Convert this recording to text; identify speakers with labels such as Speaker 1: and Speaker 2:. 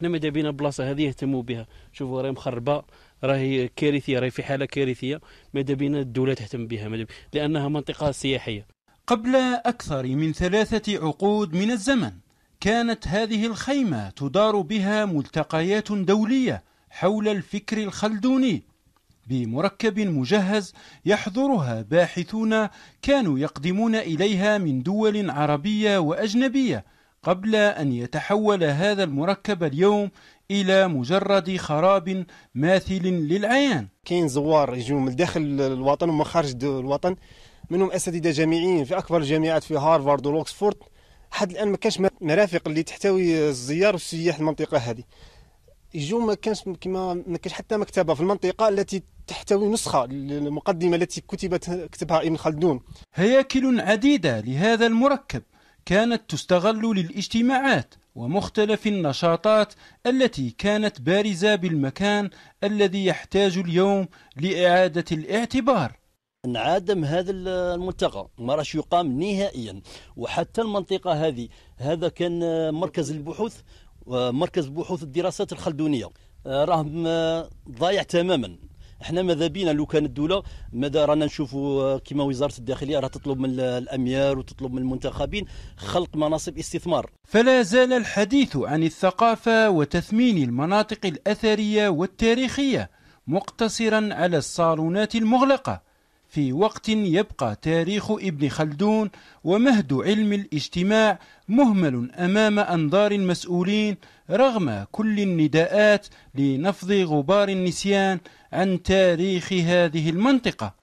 Speaker 1: احنا ماذا بينا البلاصه هذه يهتموا بها شوفوا راهي مخربه راهي كارثيه راهي في حاله كارثيه ماذا
Speaker 2: بينا الدوله تهتم بها ماذا لانها منطقه سياحيه قبل اكثر من ثلاثه عقود من الزمن كانت هذه الخيمه تدار بها ملتقيات دوليه حول الفكر الخلدوني بمركب مجهز يحضرها باحثون كانوا يقدمون اليها من دول عربيه واجنبيه قبل أن يتحول هذا المركب اليوم
Speaker 3: إلى مجرد خراب ماثل للعيان كاين زوار يجوا من داخل الوطن ومن خارج الوطن منهم أساتذة جامعيين في أكبر الجامعات في هارفارد ولوكسفورد حد الآن ما كانش مرافق اللي تحتوي الزيار والسياح المنطقة هذه يجوا ما كانش كما ما كانش حتى مكتبه في المنطقه التي تحتوي نسخه المقدمه التي كتبت كتبها ابن خلدون هياكل عديده لهذا
Speaker 2: المركب كانت تستغل للاجتماعات ومختلف النشاطات التي كانت بارزة بالمكان الذي يحتاج اليوم لإعادة الاعتبار انعدم هذا الملتقى ما راش يقام نهائيا
Speaker 4: وحتى المنطقة هذه هذا كان مركز البحوث ومركز بحوث الدراسات الخلدونية آه، راه ضايع تماما احنا ماذا بينا لو كانت الدوله ماذا رانا نشوفوا آه، كما وزاره الداخليه راه تطلب من الاميار وتطلب من
Speaker 2: المنتخبين خلق مناصب استثمار فلا زال الحديث عن الثقافه وتثمين المناطق الاثريه والتاريخيه مقتصرا على الصالونات المغلقه في وقت يبقى تاريخ ابن خلدون ومهد علم الاجتماع مهمل أمام أنظار المسؤولين رغم كل النداءات لنفض غبار النسيان عن تاريخ هذه المنطقة